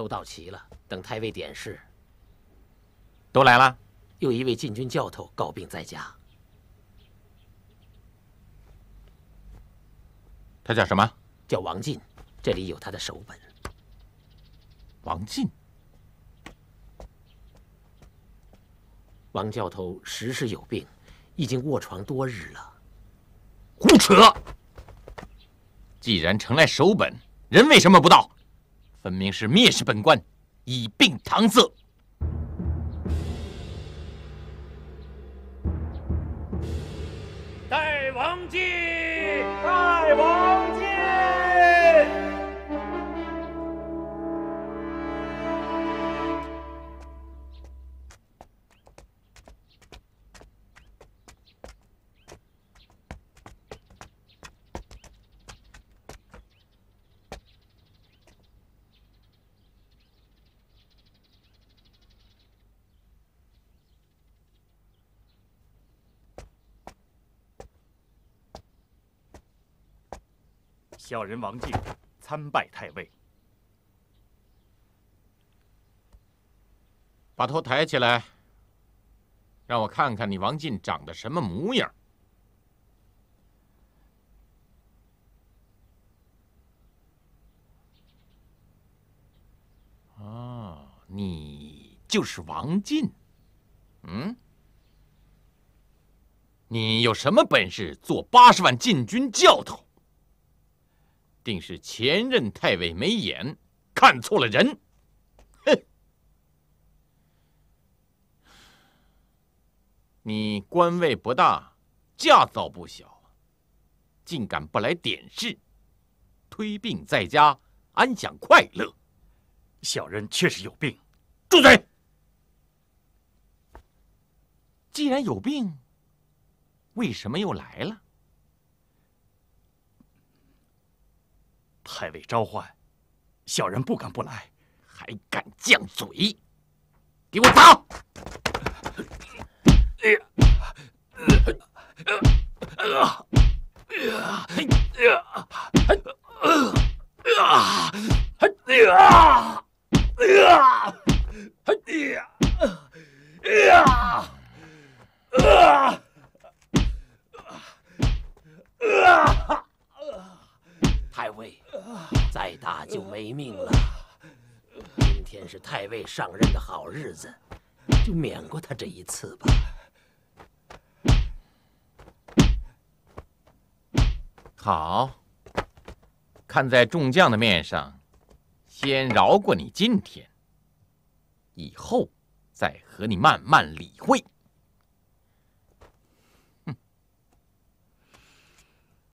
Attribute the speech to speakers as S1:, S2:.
S1: 都到齐了，等太尉点示。都来了。又一位禁军教头告病在家。他叫什么？叫王进。这里有他的手本。王进。王教头时时有病，已经卧床多日了。胡扯！
S2: 既然呈来手本人，为什么不到？分明是蔑视本官，以病搪塞。
S1: 代王进。
S2: 小人王进参拜太尉。把头抬起来，让我看看你王进长得什么模样。哦，你就是王进？嗯？你有什么本事做八十万禁军教头？定是前任太尉没眼，看错了人。哼！你官位不大，驾倒不小竟敢不来点事，推病在家，安享快乐。小人确实有病。住嘴！既然有病，为什么又来了？太尉召唤，小人不敢不来，还敢犟嘴？给我砸！
S1: 再打就没命了。今天是太尉上任的好日子，就免过他这一次吧。
S2: 好，看在众将的面上，先饶过你今天，以后再和你慢慢理会。